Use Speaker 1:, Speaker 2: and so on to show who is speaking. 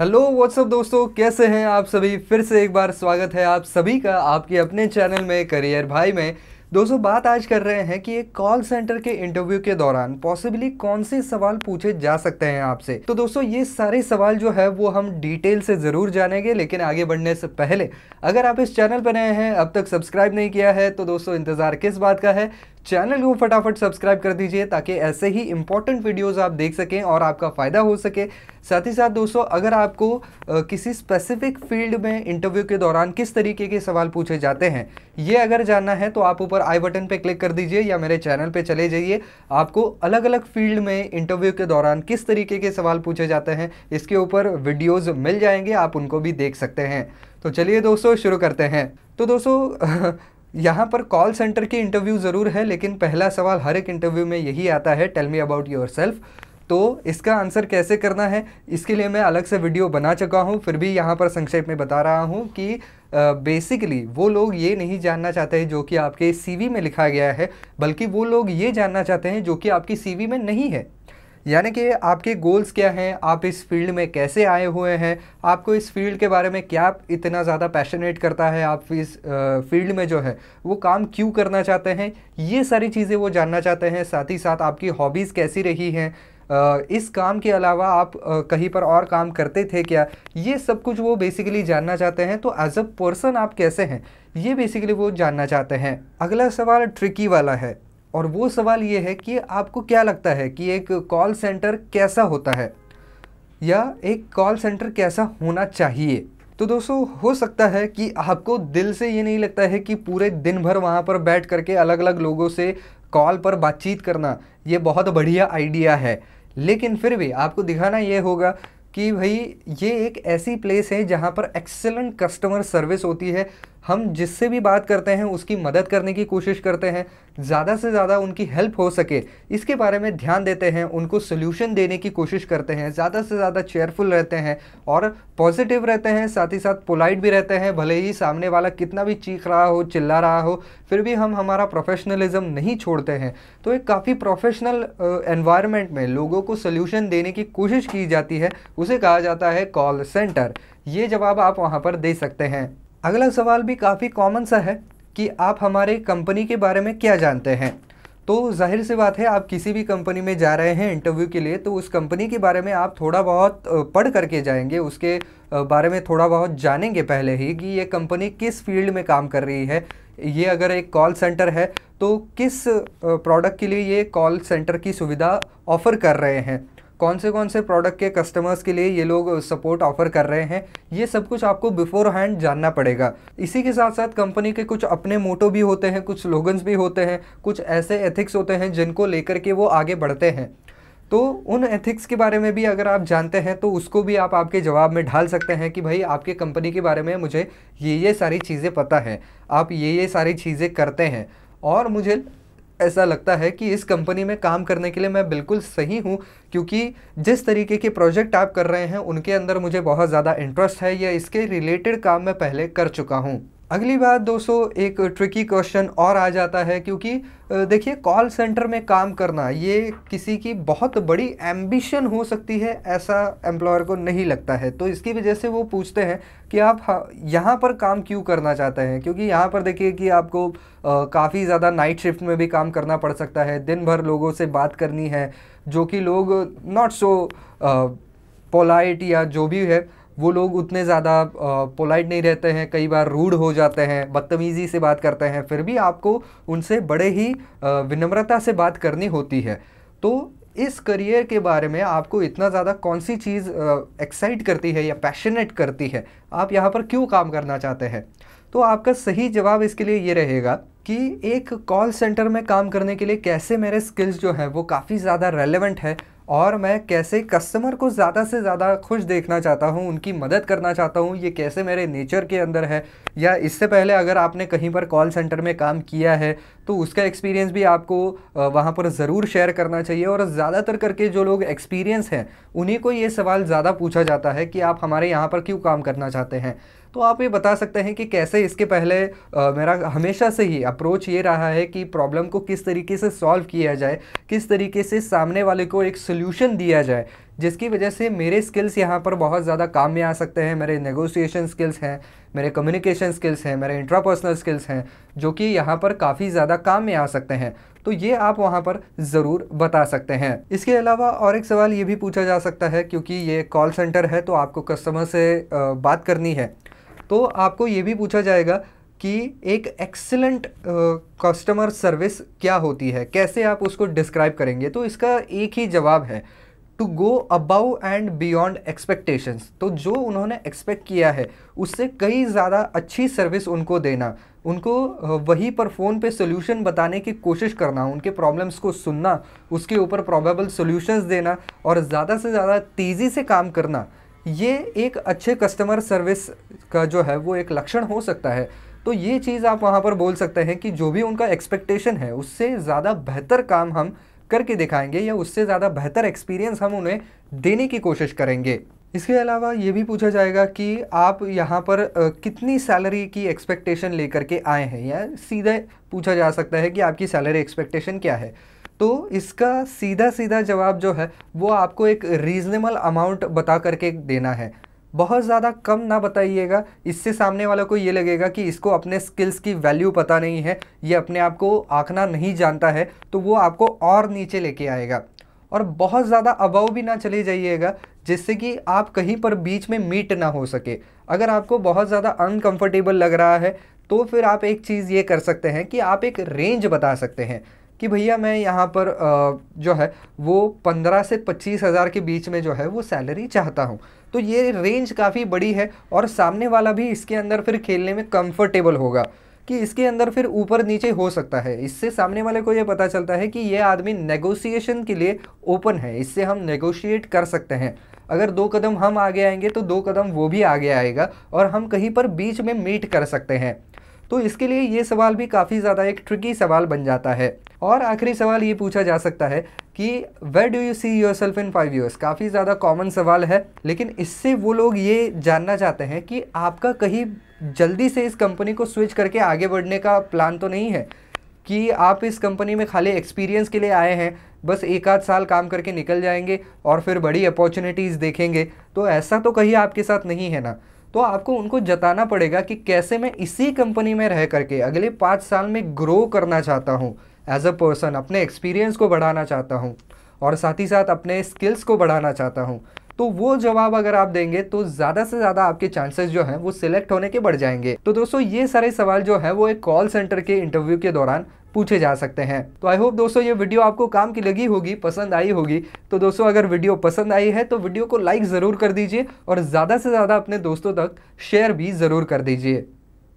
Speaker 1: hello what's up दोस्तों कैसे हैं आप सभी फिर से एक बार स्वागत है आप सभी का आपके अपने चैनल में करियर भाई में दोस्तों बात आज कर रहे हैं कि एक कॉल सेंटर के इंटरव्यू के दौरान पॉसिबली कौन से सवाल पूछे जा सकते हैं आपसे तो दोस्तों ये सारे सवाल जो है वो हम डिटेल से ज़रूर जानेंगे लेकिन आगे बढ़ने से पहले अगर आप इस चैनल पर नए हैं अब तक सब्सक्राइब नहीं किया है तो दोस्तों इंतज़ार किस बात का है चैनल को फटाफट सब्सक्राइब कर दीजिए ताकि ऐसे ही इंपॉर्टेंट वीडियोस आप देख सकें और आपका फ़ायदा हो सके साथ ही साथ दोस्तों अगर आपको किसी स्पेसिफिक फील्ड में इंटरव्यू के दौरान किस तरीके के सवाल पूछे जाते हैं ये अगर जानना है तो आप ऊपर आई बटन पर क्लिक कर दीजिए या मेरे चैनल पर चले जाइए आपको अलग अलग फील्ड में इंटरव्यू के दौरान किस तरीके के सवाल पूछे जाते हैं इसके ऊपर वीडियोज़ मिल जाएंगे आप उनको भी देख सकते हैं तो चलिए दोस्तों शुरू करते हैं तो दोस्तों यहाँ पर कॉल सेंटर की इंटरव्यू ज़रूर है लेकिन पहला सवाल हर एक इंटरव्यू में यही आता है tell me about yourself तो इसका आंसर कैसे करना है इसके लिए मैं अलग से वीडियो बना चुका हूँ फिर भी यहाँ पर संक्षेप में बता रहा हूँ कि बेसिकली uh, वो लोग ये नहीं जानना चाहते हैं जो कि आपके सीवी में लिखा गया है बल्कि वो लोग ये जानना चाहते हैं जो कि आपकी सीवी में नहीं है यानी कि आपके गोल्स क्या हैं आप इस फील्ड में कैसे आए हुए हैं आपको इस फील्ड के बारे में क्या इतना ज़्यादा पैशनेट करता है आप इस फील्ड में जो है वो काम क्यों करना चाहते हैं ये सारी चीज़ें वो जानना चाहते हैं साथ ही साथ आपकी हॉबीज़ कैसी रही हैं इस काम के अलावा आप कहीं पर और काम करते थे क्या ये सब कुछ वो बेसिकली जानना चाहते हैं तो एज अ पर्सन आप कैसे हैं ये बेसिकली वो जानना चाहते हैं अगला सवाल ट्रिकी वाला है और वो सवाल ये है कि आपको क्या लगता है कि एक कॉल सेंटर कैसा होता है या एक कॉल सेंटर कैसा होना चाहिए तो दोस्तों हो सकता है कि आपको दिल से ये नहीं लगता है कि पूरे दिन भर वहाँ पर बैठ करके अलग अलग लोगों से कॉल पर बातचीत करना ये बहुत बढ़िया आइडिया है लेकिन फिर भी आपको दिखाना ये होगा कि भाई ये एक ऐसी प्लेस है जहाँ पर एक्सेलेंट कस्टमर सर्विस होती है हम जिससे भी बात करते हैं उसकी मदद करने की कोशिश करते हैं ज़्यादा से ज़्यादा उनकी हेल्प हो सके इसके बारे में ध्यान देते हैं उनको सोल्यूशन देने की कोशिश करते हैं ज़्यादा से ज़्यादा चेयरफुल रहते हैं और पॉजिटिव रहते हैं साथ ही साथ पोलाइट भी रहते हैं भले ही सामने वाला कितना भी चीख रहा हो चिल्ला रहा हो फिर भी हम हमारा प्रोफेशनलिज्म नहीं छोड़ते हैं तो एक काफ़ी प्रोफेशनल एनवायरनमेंट में लोगों को सोल्यूशन देने की कोशिश की जाती है उसे कहा जाता है कॉल सेंटर ये जवाब आप वहाँ पर दे सकते हैं अगला सवाल भी काफ़ी कॉमन सा है कि आप हमारे कंपनी के बारे में क्या जानते हैं तो जाहिर सी बात है आप किसी भी कंपनी में जा रहे हैं इंटरव्यू के लिए तो उस कंपनी के बारे में आप थोड़ा बहुत पढ़ करके जाएंगे उसके बारे में थोड़ा बहुत जानेंगे पहले ही कि ये कंपनी किस फील्ड में काम कर रही है ये अगर एक कॉल सेंटर है तो किस प्रोडक्ट के लिए ये कॉल सेंटर की सुविधा ऑफ़र कर रहे हैं कौन से कौन से प्रोडक्ट के कस्टमर्स के लिए ये लोग सपोर्ट ऑफर कर रहे हैं ये सब कुछ आपको बिफोर हैंड जानना पड़ेगा इसी के साथ साथ कंपनी के कुछ अपने मोटो भी होते हैं कुछ स्लोगन्स भी होते हैं कुछ ऐसे एथिक्स होते हैं जिनको लेकर के वो आगे बढ़ते हैं तो उन एथिक्स के बारे में भी अगर आप जानते हैं तो उसको भी आप आपके जवाब में ढाल सकते हैं कि भाई आपके कंपनी के बारे में मुझे ये ये सारी चीज़ें पता है आप ये ये सारी चीज़ें करते हैं और मुझे ऐसा लगता है कि इस कंपनी में काम करने के लिए मैं बिल्कुल सही हूँ क्योंकि जिस तरीके के प्रोजेक्ट आप कर रहे हैं उनके अंदर मुझे बहुत ज़्यादा इंटरेस्ट है या इसके रिलेटेड काम मैं पहले कर चुका हूँ अगली बात दोस्तों एक ट्रिकी क्वेश्चन और आ जाता है क्योंकि देखिए कॉल सेंटर में काम करना ये किसी की बहुत बड़ी एम्बिशन हो सकती है ऐसा एम्प्लॉयर को नहीं लगता है तो इसकी वजह से वो पूछते हैं कि आप यहाँ पर काम क्यों करना चाहते हैं क्योंकि यहाँ पर देखिए कि आपको काफ़ी ज़्यादा नाइट शिफ्ट में भी काम करना पड़ सकता है दिन भर लोगों से बात करनी है जो कि लोग नॉट सो पोलाइट या जो भी है वो लोग उतने ज़्यादा पोलाइट नहीं रहते हैं कई बार रूड हो जाते हैं बदतमीज़ी से बात करते हैं फिर भी आपको उनसे बड़े ही विनम्रता से बात करनी होती है तो इस करियर के बारे में आपको इतना ज़्यादा कौन सी चीज़ एक्साइट करती है या पैशनेट करती है आप यहाँ पर क्यों काम करना चाहते हैं तो आपका सही जवाब इसके लिए ये रहेगा कि एक कॉल सेंटर में काम करने के लिए कैसे मेरे स्किल्स जो हैं वो काफ़ी ज़्यादा रेलेवेंट है और मैं कैसे कस्टमर को ज़्यादा से ज़्यादा खुश देखना चाहता हूँ उनकी मदद करना चाहता हूँ ये कैसे मेरे नेचर के अंदर है या इससे पहले अगर आपने कहीं पर कॉल सेंटर में काम किया है तो उसका एक्सपीरियंस भी आपको वहाँ पर ज़रूर शेयर करना चाहिए और ज़्यादातर करके जो लोग एक्सपीरियंस हैं उन्हीं को ये सवाल ज़्यादा पूछा जाता है कि आप हमारे यहाँ पर क्यों काम करना चाहते हैं तो आप ये बता सकते हैं कि कैसे इसके पहले आ, मेरा हमेशा से ही अप्रोच ये रहा है कि प्रॉब्लम को किस तरीके से सॉल्व किया जाए किस तरीके से सामने वाले को एक सोल्यूशन दिया जाए जिसकी वजह से मेरे स्किल्स यहाँ पर बहुत ज़्यादा काम में आ सकते हैं मेरे नेगोशिएशन स्किल्स हैं मेरे कम्युनिकेशन स्किल्स हैं मेरे इंट्रापर्सनल स्किल्स हैं जो कि यहाँ पर काफ़ी ज़्यादा काम में आ सकते हैं तो ये आप वहाँ पर ज़रूर बता सकते हैं इसके अलावा और एक सवाल ये भी पूछा जा सकता है क्योंकि ये कॉल सेंटर है तो आपको कस्टमर से बात करनी है तो आपको ये भी पूछा जाएगा कि एक एक्सेलेंट कस्टमर सर्विस क्या होती है कैसे आप उसको डिस्क्राइब करेंगे तो इसका एक ही जवाब है to go above and beyond expectations तो जो उन्होंने एक्सपेक्ट किया है उससे कई ज़्यादा अच्छी सर्विस उनको देना उनको वहीं पर फ़ोन पे सोल्यूशन बताने की कोशिश करना उनके प्रॉब्लम्स को सुनना उसके ऊपर प्रॉबेबल सोल्यूशंस देना और ज़्यादा से ज़्यादा तेज़ी से काम करना ये एक अच्छे कस्टमर सर्विस का जो है वो एक लक्षण हो सकता है तो ये चीज़ आप वहाँ पर बोल सकते हैं कि जो भी उनका एक्सपेक्टेशन है उससे ज़्यादा बेहतर काम हम करके दिखाएंगे या उससे ज़्यादा बेहतर एक्सपीरियंस हम उन्हें देने की कोशिश करेंगे इसके अलावा ये भी पूछा जाएगा कि आप यहाँ पर कितनी सैलरी की एक्सपेक्टेशन लेकर के आए हैं या सीधे पूछा जा सकता है कि आपकी सैलरी एक्सपेक्टेशन क्या है तो इसका सीधा सीधा जवाब जो है वो आपको एक रीज़नेबल अमाउंट बता करके देना है बहुत ज़्यादा कम ना बताइएगा इससे सामने वालों को ये लगेगा कि इसको अपने स्किल्स की वैल्यू पता नहीं है ये अपने आप को आंकना नहीं जानता है तो वो आपको और नीचे लेके आएगा और बहुत ज़्यादा अबाव भी ना चले जाइएगा जिससे कि आप कहीं पर बीच में मीट ना हो सके अगर आपको बहुत ज़्यादा अनकम्फर्टेबल लग रहा है तो फिर आप एक चीज़ ये कर सकते हैं कि आप एक रेंज बता सकते हैं कि भैया मैं यहाँ पर जो है वो पंद्रह से पच्चीस हज़ार के बीच में जो है वो सैलरी चाहता हूँ तो ये रेंज काफ़ी बड़ी है और सामने वाला भी इसके अंदर फिर खेलने में कंफर्टेबल होगा कि इसके अंदर फिर ऊपर नीचे हो सकता है इससे सामने वाले को ये पता चलता है कि ये आदमी नेगोशिएशन के लिए ओपन है इससे हम नेगोशिएट कर सकते हैं अगर दो कदम हम आगे आएंगे तो दो कदम वो भी आगे आएगा और हम कहीं पर बीच में मीट कर सकते हैं तो इसके लिए ये सवाल भी काफ़ी ज़्यादा एक ट्रिकी सवाल बन जाता है और आखिरी सवाल ये पूछा जा सकता है कि वे do you see yourself in five years काफ़ी ज़्यादा कॉमन सवाल है लेकिन इससे वो लोग ये जानना चाहते हैं कि आपका कहीं जल्दी से इस कंपनी को स्विच करके आगे बढ़ने का प्लान तो नहीं है कि आप इस कंपनी में खाली एक्सपीरियंस के लिए आए हैं बस एक आध साल काम करके निकल जाएंगे और फिर बड़ी अपॉर्चुनिटीज़ देखेंगे तो ऐसा तो कहीं आपके साथ नहीं है ना तो आपको उनको जताना पड़ेगा कि कैसे मैं इसी कंपनी में रह करके अगले पाँच साल में ग्रो करना चाहता हूँ एज अ पर्सन अपने एक्सपीरियंस को बढ़ाना चाहता हूँ और साथ ही साथ अपने स्किल्स को बढ़ाना चाहता हूँ तो वो जवाब अगर आप देंगे तो ज़्यादा से ज़्यादा आपके चांसेस जो हैं वो सिलेक्ट होने के बढ़ जाएंगे तो दोस्तों ये सारे सवाल जो है वो एक कॉल सेंटर के इंटरव्यू के दौरान पूछे जा सकते हैं तो आई होप दोस्तों ये वीडियो आपको काम की लगी होगी पसंद आई होगी तो दोस्तों अगर वीडियो पसंद आई है तो वीडियो को लाइक ज़रूर कर दीजिए और ज़्यादा से ज़्यादा अपने दोस्तों तक शेयर भी ज़रूर कर दीजिए